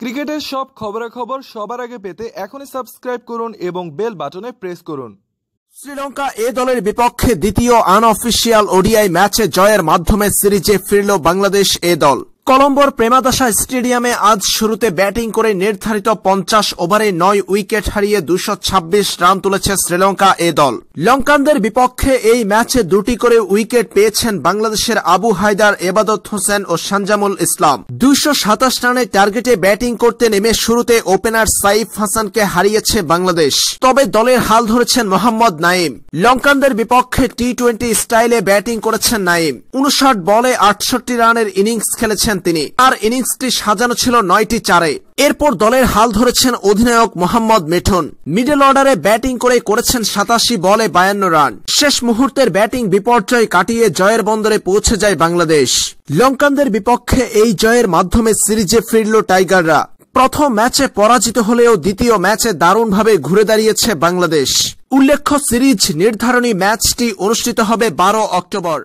ক্রিকেটের সব খবরাখবর সবার আগে পেতে এখনই সাবস্ক্রাইব করুন এবং বেল বাটনে প্রেস করুন শ্রীলঙ্কা এ দলের বিপক্ষে দ্বিতীয় আনঅফিসিয়াল ওডিআই ম্যাচে জয়ের মাধ্যমে সিরিজে ফিরল বাংলাদেশ এ দল কলম্বোর প্রেমাদাসা স্টেডিয়ামে আজ শুরুতে ব্যাটিং করে নির্ধারিত পঞ্চাশ ওভারে নয় উইকেট হারিয়ে দুশো রান তুলেছে শ্রীলঙ্কা এ দল লঙ্কানদের বিপক্ষে এই ম্যাচে দুটি করে উইকেট পেয়েছেন বাংলাদেশের আবু হায়দার এবাদত হোসেন ও সানজামুল ইসলাম দুশো সাতাশ রানের টার্গেটে ব্যাটিং করতে নেমে শুরুতে ওপেনার সাইফ হাসানকে হারিয়েছে বাংলাদেশ তবে দলের হাল ধরেছেন মোহাম্মদ নাইম লঙ্কানদের বিপক্ষে টি টোয়েন্টি স্টাইলে ব্যাটিং করেছেন নাইম উনষাট বলে আটষট্টি রানের ইনিংস খেলেছেন তিনি আর ইনিংসটি সাজানো ছিল নয়টি চারে এরপর দলের হাল ধরেছেন অধিনায়ক মোহাম্মদ মিঠুন মিডল অর্ডারে ব্যাটিং করে করেছেন সাতাশি বলে বায়ান্ন রান শেষ মুহূর্তের ব্যাটিং বিপর্যয় কাটিয়ে জয়ের বন্দরে পৌঁছে যায় বাংলাদেশ লঙ্কানদের বিপক্ষে এই জয়ের মাধ্যমে সিরিজে ফিরল টাইগাররা প্রথম ম্যাচে পরাজিত হলেও দ্বিতীয় ম্যাচে দারুণভাবে ঘুরে দাঁড়িয়েছে বাংলাদেশ উল্লেখ্য সিরিজ নির্ধারণী ম্যাচটি অনুষ্ঠিত হবে বারো অক্টোবর